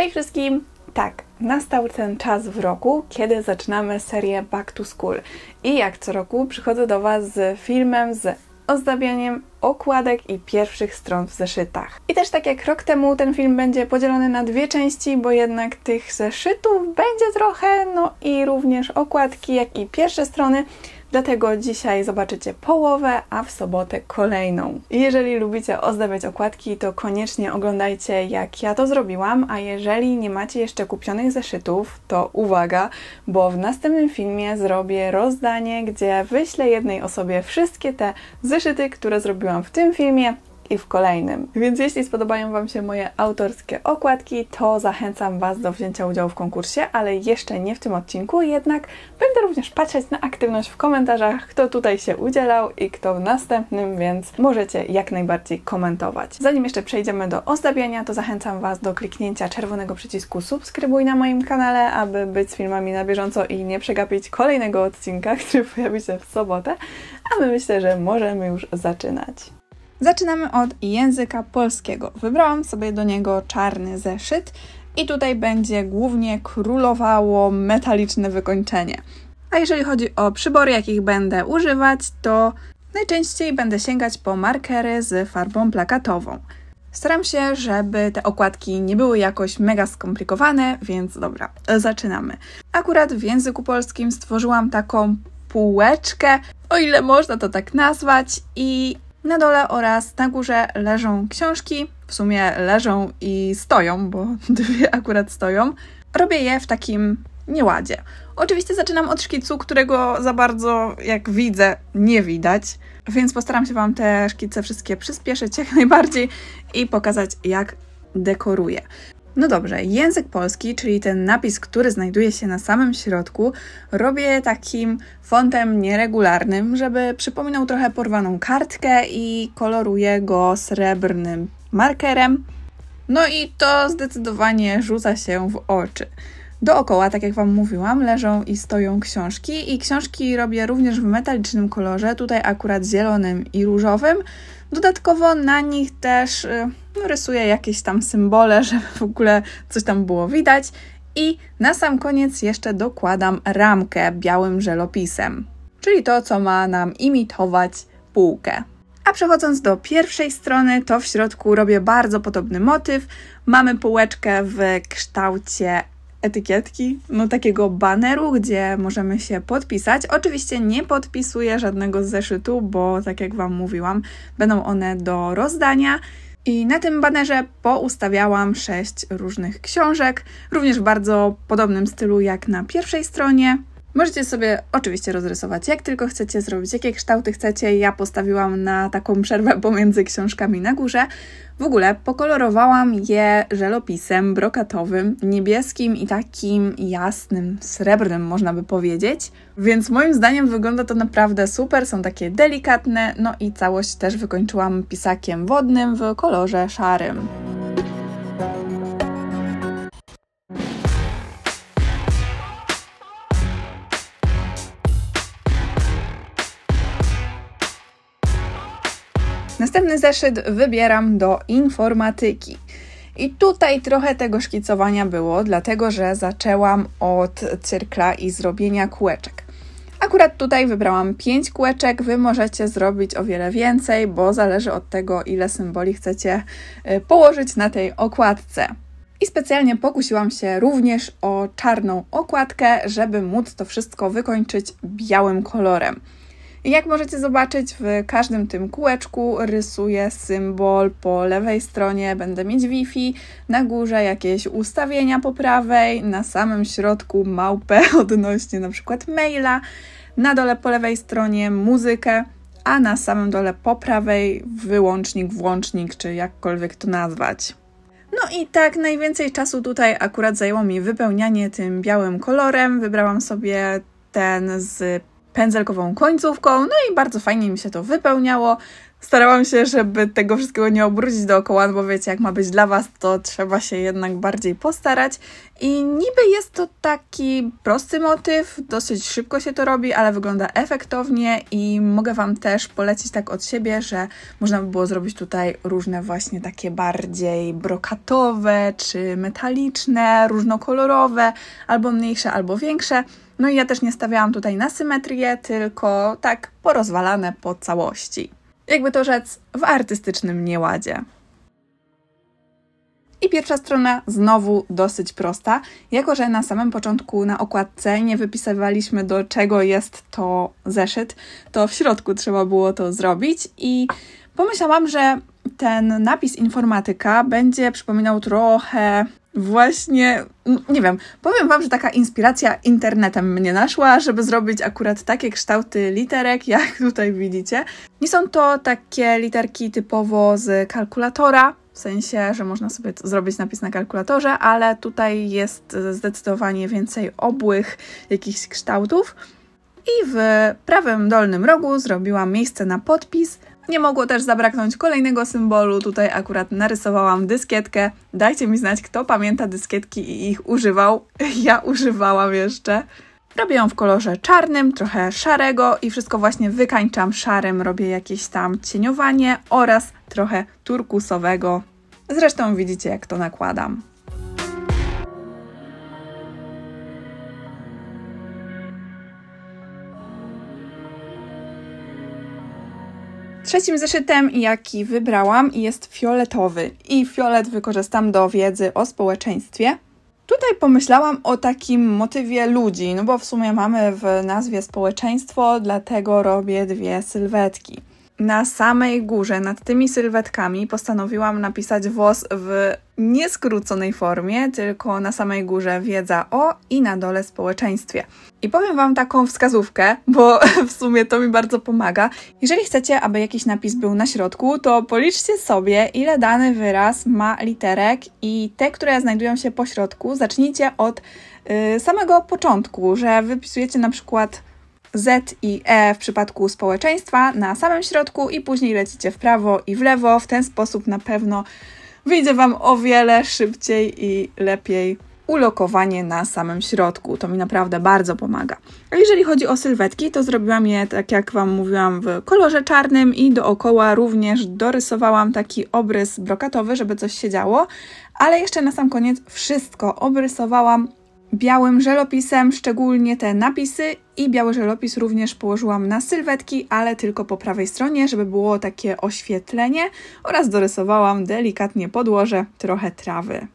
Hej wszystkim! Tak, nastał ten czas w roku, kiedy zaczynamy serię Back to School. I jak co roku przychodzę do Was z filmem z ozdabianiem okładek i pierwszych stron w zeszytach. I też tak jak rok temu ten film będzie podzielony na dwie części, bo jednak tych zeszytów będzie trochę, no i również okładki, jak i pierwsze strony Dlatego dzisiaj zobaczycie połowę, a w sobotę kolejną. Jeżeli lubicie ozdabiać okładki, to koniecznie oglądajcie jak ja to zrobiłam, a jeżeli nie macie jeszcze kupionych zeszytów, to uwaga, bo w następnym filmie zrobię rozdanie, gdzie wyślę jednej osobie wszystkie te zeszyty, które zrobiłam w tym filmie i w kolejnym. Więc jeśli spodobają Wam się moje autorskie okładki, to zachęcam Was do wzięcia udziału w konkursie, ale jeszcze nie w tym odcinku, jednak będę również patrzeć na aktywność w komentarzach, kto tutaj się udzielał i kto w następnym, więc możecie jak najbardziej komentować. Zanim jeszcze przejdziemy do ozdabiania, to zachęcam Was do kliknięcia czerwonego przycisku subskrybuj na moim kanale, aby być z filmami na bieżąco i nie przegapić kolejnego odcinka, który pojawi się w sobotę, a my myślę, że możemy już zaczynać. Zaczynamy od języka polskiego. Wybrałam sobie do niego czarny zeszyt i tutaj będzie głównie królowało metaliczne wykończenie. A jeżeli chodzi o przybory, jakich będę używać, to najczęściej będę sięgać po markery z farbą plakatową. Staram się, żeby te okładki nie były jakoś mega skomplikowane, więc dobra, zaczynamy. Akurat w języku polskim stworzyłam taką półeczkę, o ile można to tak nazwać, i na dole oraz na górze leżą książki. W sumie leżą i stoją, bo dwie akurat stoją. Robię je w takim nieładzie. Oczywiście zaczynam od szkicu, którego za bardzo, jak widzę, nie widać, więc postaram się Wam te szkice wszystkie przyspieszyć jak najbardziej i pokazać, jak dekoruję. No dobrze, język polski, czyli ten napis, który znajduje się na samym środku, robię takim fontem nieregularnym, żeby przypominał trochę porwaną kartkę i koloruję go srebrnym markerem. No i to zdecydowanie rzuca się w oczy. Dookoła, tak jak Wam mówiłam, leżą i stoją książki i książki robię również w metalicznym kolorze, tutaj akurat zielonym i różowym. Dodatkowo na nich też y, no, rysuję jakieś tam symbole, żeby w ogóle coś tam było widać. I na sam koniec jeszcze dokładam ramkę białym żelopisem, czyli to, co ma nam imitować półkę. A przechodząc do pierwszej strony, to w środku robię bardzo podobny motyw. Mamy półeczkę w kształcie etykietki, no takiego baneru, gdzie możemy się podpisać. Oczywiście nie podpisuję żadnego zeszytu, bo tak jak Wam mówiłam, będą one do rozdania. I na tym banerze poustawiałam sześć różnych książek, również w bardzo podobnym stylu jak na pierwszej stronie. Możecie sobie oczywiście rozrysować jak tylko chcecie, zrobić jakie kształty chcecie. Ja postawiłam na taką przerwę pomiędzy książkami na górze. W ogóle pokolorowałam je żelopisem brokatowym, niebieskim i takim jasnym, srebrnym można by powiedzieć. Więc moim zdaniem wygląda to naprawdę super, są takie delikatne, no i całość też wykończyłam pisakiem wodnym w kolorze szarym. Następny zeszyt wybieram do informatyki. I tutaj trochę tego szkicowania było, dlatego że zaczęłam od cyrkla i zrobienia kółeczek. Akurat tutaj wybrałam 5 kółeczek, Wy możecie zrobić o wiele więcej, bo zależy od tego, ile symboli chcecie y, położyć na tej okładce. I specjalnie pokusiłam się również o czarną okładkę, żeby móc to wszystko wykończyć białym kolorem. Jak możecie zobaczyć, w każdym tym kółeczku rysuję symbol po lewej stronie, będę mieć Wi-Fi, na górze jakieś ustawienia po prawej, na samym środku małpę odnośnie na przykład maila, na dole po lewej stronie muzykę, a na samym dole po prawej wyłącznik, włącznik, czy jakkolwiek to nazwać. No i tak najwięcej czasu tutaj akurat zajęło mi wypełnianie tym białym kolorem. Wybrałam sobie ten z pędzelkową końcówką, no i bardzo fajnie mi się to wypełniało. Starałam się, żeby tego wszystkiego nie obrócić dookoła, no bo wiecie, jak ma być dla Was, to trzeba się jednak bardziej postarać. I niby jest to taki prosty motyw, dosyć szybko się to robi, ale wygląda efektownie i mogę Wam też polecić tak od siebie, że można by było zrobić tutaj różne właśnie takie bardziej brokatowe, czy metaliczne, różnokolorowe, albo mniejsze, albo większe. No i ja też nie stawiałam tutaj na symetrię, tylko tak porozwalane po całości. Jakby to rzec w artystycznym nieładzie. I pierwsza strona znowu dosyć prosta, jako że na samym początku na okładce nie wypisywaliśmy do czego jest to zeszyt, to w środku trzeba było to zrobić i pomyślałam, że ten napis informatyka będzie przypominał trochę właśnie, nie wiem, powiem Wam, że taka inspiracja internetem mnie naszła, żeby zrobić akurat takie kształty literek, jak tutaj widzicie. Nie są to takie literki typowo z kalkulatora, w sensie, że można sobie zrobić napis na kalkulatorze, ale tutaj jest zdecydowanie więcej obłych jakichś kształtów. I w prawym dolnym rogu zrobiłam miejsce na podpis – nie mogło też zabraknąć kolejnego symbolu. Tutaj akurat narysowałam dyskietkę. Dajcie mi znać, kto pamięta dyskietki i ich używał. Ja używałam jeszcze. Robię ją w kolorze czarnym, trochę szarego i wszystko właśnie wykańczam szarym. Robię jakieś tam cieniowanie oraz trochę turkusowego. Zresztą widzicie, jak to nakładam. Trzecim zeszytem, jaki wybrałam, jest fioletowy i fiolet wykorzystam do wiedzy o społeczeństwie. Tutaj pomyślałam o takim motywie ludzi, no bo w sumie mamy w nazwie społeczeństwo, dlatego robię dwie sylwetki na samej górze, nad tymi sylwetkami, postanowiłam napisać włos w nieskróconej formie, tylko na samej górze wiedza o i na dole społeczeństwie. I powiem Wam taką wskazówkę, bo w sumie to mi bardzo pomaga. Jeżeli chcecie, aby jakiś napis był na środku, to policzcie sobie, ile dany wyraz ma literek i te, które znajdują się po środku, zacznijcie od y, samego początku, że wypisujecie na przykład z i E w przypadku społeczeństwa na samym środku i później lecicie w prawo i w lewo. W ten sposób na pewno wyjdzie Wam o wiele szybciej i lepiej ulokowanie na samym środku. To mi naprawdę bardzo pomaga. A jeżeli chodzi o sylwetki, to zrobiłam je, tak jak Wam mówiłam, w kolorze czarnym i dookoła również dorysowałam taki obrys brokatowy, żeby coś się działo. Ale jeszcze na sam koniec wszystko obrysowałam białym żelopisem, szczególnie te napisy i biały żelopis również położyłam na sylwetki, ale tylko po prawej stronie, żeby było takie oświetlenie oraz dorysowałam delikatnie podłoże, trochę trawy.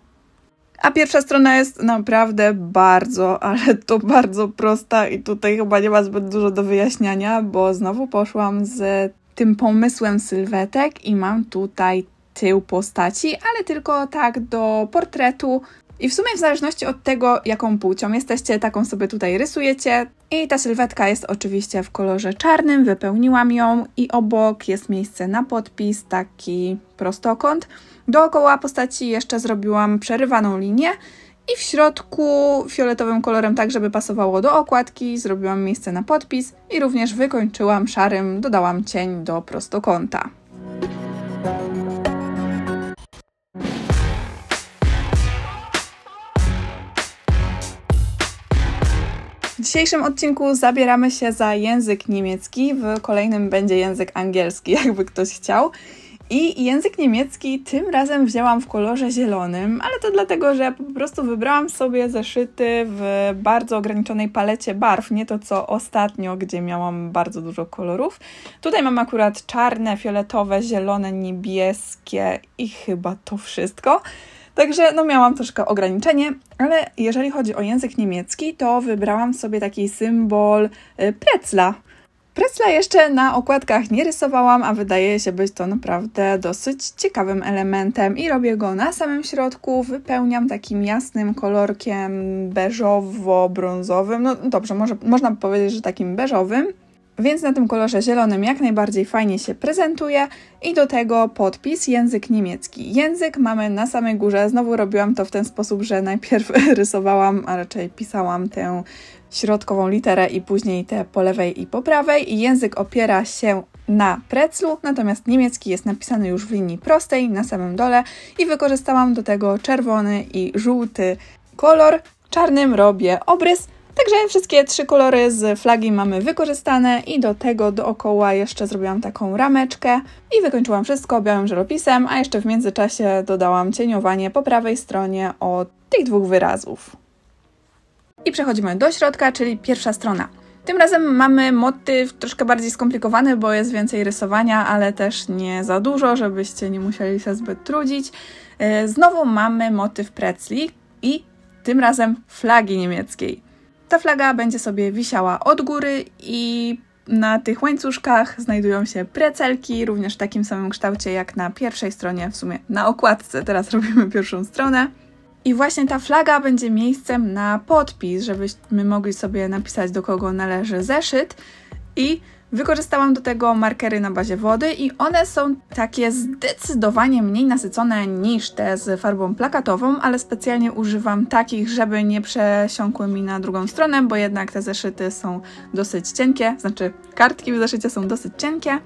A pierwsza strona jest naprawdę bardzo, ale to bardzo prosta i tutaj chyba nie ma zbyt dużo do wyjaśniania, bo znowu poszłam z tym pomysłem sylwetek i mam tutaj tył postaci, ale tylko tak do portretu i w sumie w zależności od tego, jaką płcią jesteście, taką sobie tutaj rysujecie. I ta sylwetka jest oczywiście w kolorze czarnym, wypełniłam ją i obok jest miejsce na podpis, taki prostokąt. Dookoła postaci jeszcze zrobiłam przerywaną linię i w środku fioletowym kolorem tak, żeby pasowało do okładki, zrobiłam miejsce na podpis i również wykończyłam szarym, dodałam cień do prostokąta. dzisiejszym odcinku zabieramy się za język niemiecki, w kolejnym będzie język angielski, jakby ktoś chciał. I język niemiecki tym razem wzięłam w kolorze zielonym, ale to dlatego, że po prostu wybrałam sobie zeszyty w bardzo ograniczonej palecie barw, nie to co ostatnio, gdzie miałam bardzo dużo kolorów. Tutaj mam akurat czarne, fioletowe, zielone, niebieskie i chyba to wszystko. Także no miałam troszkę ograniczenie, ale jeżeli chodzi o język niemiecki, to wybrałam sobie taki symbol y, precla. Precla jeszcze na okładkach nie rysowałam, a wydaje się być to naprawdę dosyć ciekawym elementem i robię go na samym środku, wypełniam takim jasnym kolorkiem beżowo-brązowym, no dobrze, może, można powiedzieć, że takim beżowym, więc na tym kolorze zielonym jak najbardziej fajnie się prezentuje i do tego podpis język niemiecki. Język mamy na samej górze. Znowu robiłam to w ten sposób, że najpierw rysowałam, a raczej pisałam tę środkową literę i później te po lewej i po prawej i język opiera się na preclu, natomiast niemiecki jest napisany już w linii prostej na samym dole i wykorzystałam do tego czerwony i żółty kolor. Czarnym robię obrys, Także wszystkie trzy kolory z flagi mamy wykorzystane i do tego dookoła jeszcze zrobiłam taką rameczkę i wykończyłam wszystko białym żelopisem, a jeszcze w międzyczasie dodałam cieniowanie po prawej stronie o tych dwóch wyrazów. I przechodzimy do środka, czyli pierwsza strona. Tym razem mamy motyw troszkę bardziej skomplikowany, bo jest więcej rysowania, ale też nie za dużo, żebyście nie musieli się zbyt trudzić. E, znowu mamy motyw precli i tym razem flagi niemieckiej. Ta flaga będzie sobie wisiała od góry i na tych łańcuszkach znajdują się precelki, również w takim samym kształcie jak na pierwszej stronie, w sumie na okładce. Teraz robimy pierwszą stronę. I właśnie ta flaga będzie miejscem na podpis, żebyśmy mogli sobie napisać do kogo należy zeszyt i Wykorzystałam do tego markery na bazie wody i one są takie zdecydowanie mniej nasycone niż te z farbą plakatową, ale specjalnie używam takich, żeby nie przesiąkły mi na drugą stronę, bo jednak te zeszyty są dosyć cienkie, znaczy kartki w zeszycie są dosyć cienkie.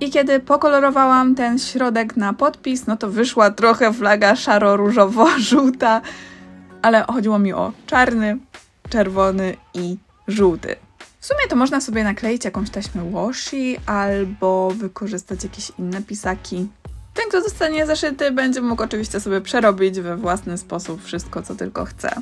I kiedy pokolorowałam ten środek na podpis, no to wyszła trochę flaga szaro-różowo-żółta, ale chodziło mi o czarny, czerwony i żółty. W sumie to można sobie nakleić jakąś taśmę washi albo wykorzystać jakieś inne pisaki. Ten, kto zostanie zaszyty, będzie mógł oczywiście sobie przerobić we własny sposób wszystko, co tylko chce.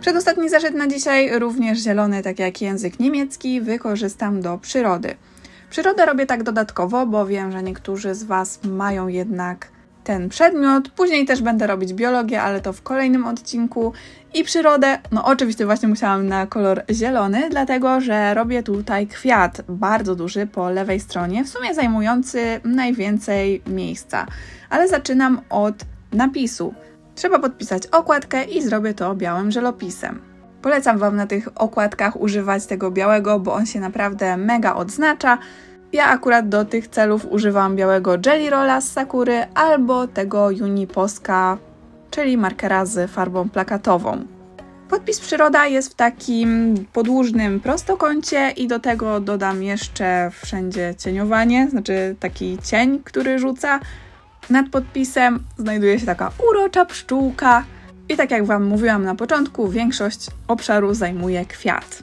Przedostatni zaszyt na dzisiaj, również zielony, tak jak język niemiecki, wykorzystam do przyrody. Przyrodę robię tak dodatkowo, bo wiem, że niektórzy z Was mają jednak ten przedmiot. Później też będę robić biologię, ale to w kolejnym odcinku. I przyrodę, no oczywiście właśnie musiałam na kolor zielony, dlatego że robię tutaj kwiat bardzo duży po lewej stronie, w sumie zajmujący najwięcej miejsca. Ale zaczynam od napisu. Trzeba podpisać okładkę i zrobię to białym żelopisem. Polecam Wam na tych okładkach używać tego białego, bo on się naprawdę mega odznacza. Ja akurat do tych celów używam białego Jelly Rolla z Sakury albo tego Uniposka, czyli markera z farbą plakatową. Podpis przyroda jest w takim podłużnym prostokącie i do tego dodam jeszcze wszędzie cieniowanie, znaczy taki cień, który rzuca. Nad podpisem znajduje się taka urocza pszczółka i tak jak Wam mówiłam na początku, większość obszaru zajmuje kwiat.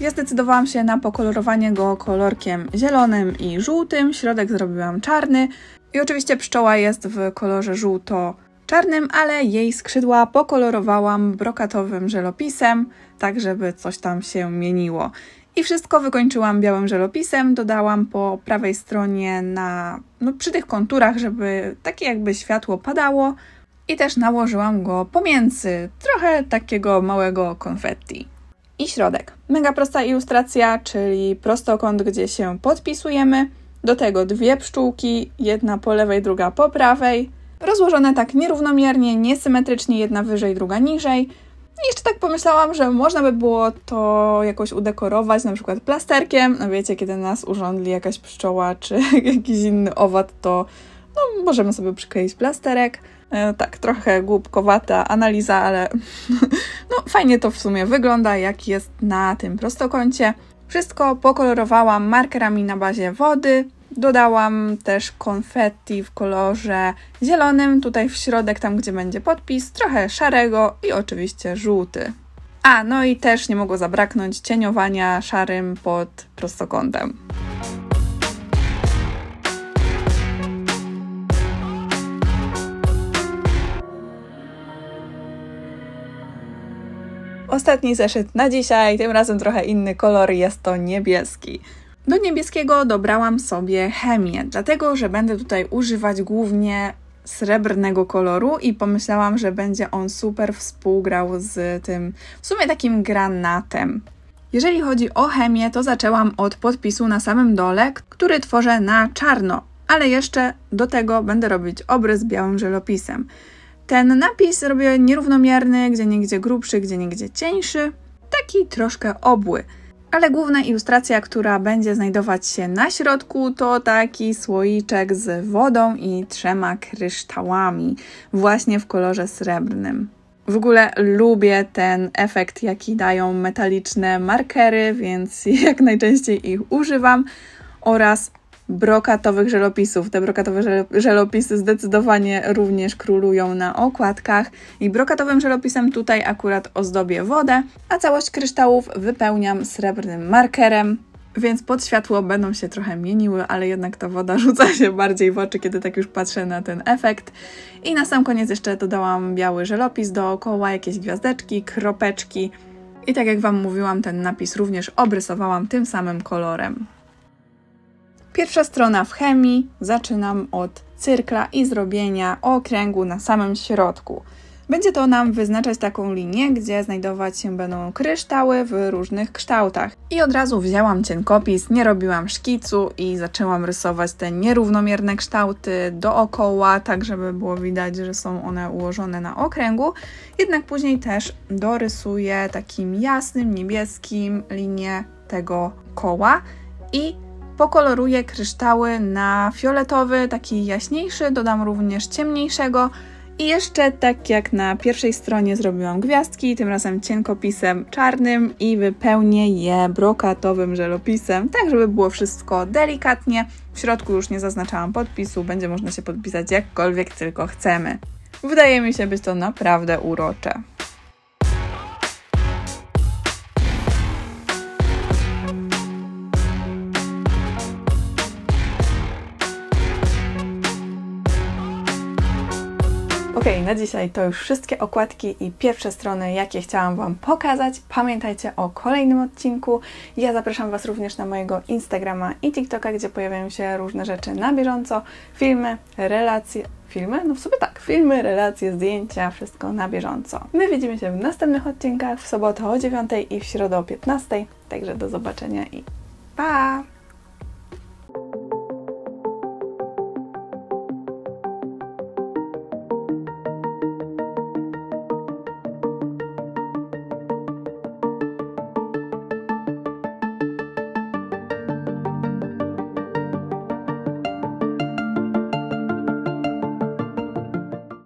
Ja zdecydowałam się na pokolorowanie go kolorkiem zielonym i żółtym, środek zrobiłam czarny i oczywiście pszczoła jest w kolorze żółto czarnym, ale jej skrzydła pokolorowałam brokatowym żelopisem, tak żeby coś tam się mieniło. I wszystko wykończyłam białym żelopisem, dodałam po prawej stronie na, no, przy tych konturach, żeby takie jakby światło padało i też nałożyłam go pomiędzy trochę takiego małego konfetti i środek. Mega prosta ilustracja, czyli prostokąt, gdzie się podpisujemy. Do tego dwie pszczółki, jedna po lewej, druga po prawej. Rozłożone tak nierównomiernie, niesymetrycznie, jedna wyżej, druga niżej. I jeszcze tak pomyślałam, że można by było to jakoś udekorować, na przykład plasterkiem. No wiecie, kiedy nas urządli jakaś pszczoła czy jakiś inny owad, to no możemy sobie przykleić plasterek. E, tak, trochę głupkowata analiza, ale no fajnie to w sumie wygląda, jak jest na tym prostokącie. Wszystko pokolorowałam markerami na bazie wody. Dodałam też konfetti w kolorze zielonym, tutaj w środek, tam gdzie będzie podpis, trochę szarego i oczywiście żółty. A, no i też nie mogło zabraknąć cieniowania szarym pod prostokątem. Ostatni zeszyt na dzisiaj, tym razem trochę inny kolor, jest to niebieski. Do niebieskiego dobrałam sobie chemię, dlatego że będę tutaj używać głównie srebrnego koloru i pomyślałam, że będzie on super współgrał z tym w sumie takim granatem. Jeżeli chodzi o chemię, to zaczęłam od podpisu na samym dole, który tworzę na czarno, ale jeszcze do tego będę robić obrys białym żelopisem. Ten napis robię nierównomierny, gdzie niegdzie grubszy, gdzie niegdzie cieńszy, taki troszkę obły. Ale główna ilustracja, która będzie znajdować się na środku, to taki słoiczek z wodą i trzema kryształami, właśnie w kolorze srebrnym. W ogóle lubię ten efekt, jaki dają metaliczne markery, więc jak najczęściej ich używam oraz brokatowych żelopisów. Te brokatowe żelopisy zdecydowanie również królują na okładkach i brokatowym żelopisem tutaj akurat ozdobię wodę, a całość kryształów wypełniam srebrnym markerem, więc pod światło będą się trochę mieniły, ale jednak ta woda rzuca się bardziej w oczy, kiedy tak już patrzę na ten efekt. I na sam koniec jeszcze dodałam biały żelopis dookoła, jakieś gwiazdeczki, kropeczki. I tak jak Wam mówiłam, ten napis również obrysowałam tym samym kolorem. Pierwsza strona w chemii. Zaczynam od cyrkla i zrobienia okręgu na samym środku. Będzie to nam wyznaczać taką linię, gdzie znajdować się będą kryształy w różnych kształtach. I od razu wzięłam cienkopis, nie robiłam szkicu i zaczęłam rysować te nierównomierne kształty dookoła, tak żeby było widać, że są one ułożone na okręgu. Jednak później też dorysuję takim jasnym, niebieskim linię tego koła i pokoloruję kryształy na fioletowy, taki jaśniejszy, dodam również ciemniejszego i jeszcze tak jak na pierwszej stronie zrobiłam gwiazdki, tym razem cienkopisem czarnym i wypełnię je brokatowym żelopisem, tak żeby było wszystko delikatnie. W środku już nie zaznaczałam podpisu, będzie można się podpisać jakkolwiek tylko chcemy. Wydaje mi się być to naprawdę urocze. na dzisiaj to już wszystkie okładki i pierwsze strony, jakie chciałam Wam pokazać. Pamiętajcie o kolejnym odcinku. Ja zapraszam Was również na mojego Instagrama i TikToka, gdzie pojawiają się różne rzeczy na bieżąco, filmy, relacje, filmy? No w sumie tak, filmy, relacje, zdjęcia, wszystko na bieżąco. My widzimy się w następnych odcinkach w sobotę o 9 i w środę o 15. Także do zobaczenia i pa!